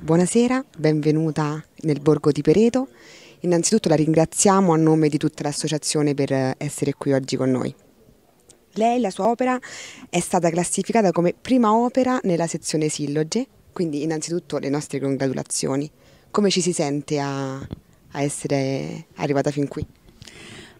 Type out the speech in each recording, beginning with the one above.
buonasera, benvenuta nel Borgo di Pereto. Innanzitutto la ringraziamo a nome di tutta l'associazione per eh, essere qui oggi con noi. Lei, la sua opera, è stata classificata come prima opera nella sezione Silloge, quindi innanzitutto le nostre congratulazioni. Come ci si sente a, a essere arrivata fin qui?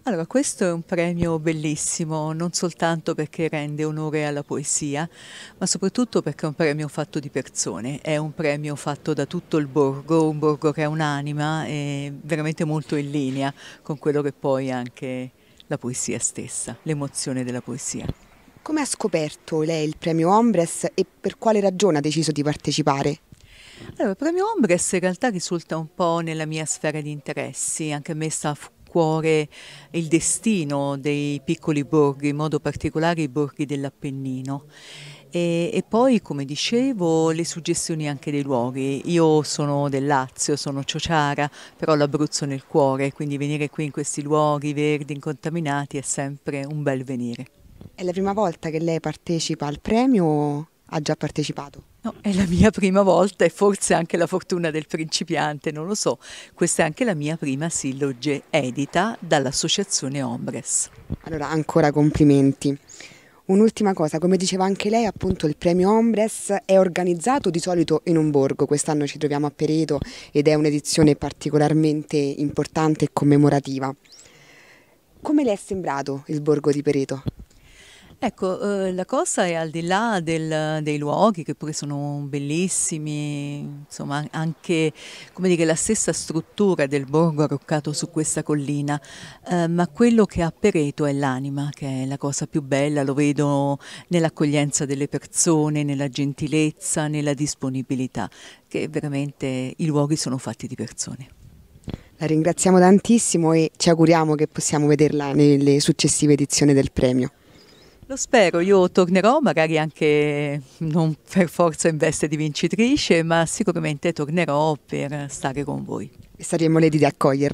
Allora, questo è un premio bellissimo, non soltanto perché rende onore alla poesia, ma soprattutto perché è un premio fatto di persone, è un premio fatto da tutto il borgo, un borgo che ha un'anima e veramente molto in linea con quello che poi è anche la poesia stessa, l'emozione della poesia. Come ha scoperto lei il premio Ombres e per quale ragione ha deciso di partecipare? Allora, il premio Ombres in realtà risulta un po' nella mia sfera di interessi, anche a me sta cuore il destino dei piccoli borghi, in modo particolare i borghi dell'Appennino. E, e, poi, come dicevo, le suggestioni anche dei luoghi. Io sono del Lazio, sono ciociara, però l'Abruzzo nel cuore, quindi venire qui in questi luoghi verdi, incontaminati, è sempre un bel venire. È la prima volta che lei partecipa al premio ha già partecipato? No, è la mia prima volta e forse anche la fortuna del principiante, non lo so. Questa è anche la mia prima silloge edita dall'associazione Ombres. Allora, ancora complimenti. Un'ultima cosa, come diceva anche lei, appunto il premio Ombres è organizzato di solito in un borgo, quest'anno ci troviamo a Pereto ed è un'edizione particolarmente importante e commemorativa. Come le è sembrato il borgo di Pereto? Ecco, eh, la cosa è al di là del, dei luoghi che pure sono bellissimi, insomma anche dire, la stessa struttura del borgo arroccato su questa collina, eh, ma quello che ha Pereto è l'anima, che è la cosa più bella, lo vedo nell'accoglienza delle persone, nella gentilezza, nella disponibilità, che veramente i luoghi sono fatti di persone. La ringraziamo tantissimo e ci auguriamo che possiamo vederla nelle successive edizioni del premio. Lo spero, io tornerò magari anche non per forza in veste di vincitrice, ma sicuramente tornerò per stare con voi. saremo lì di accoglierla.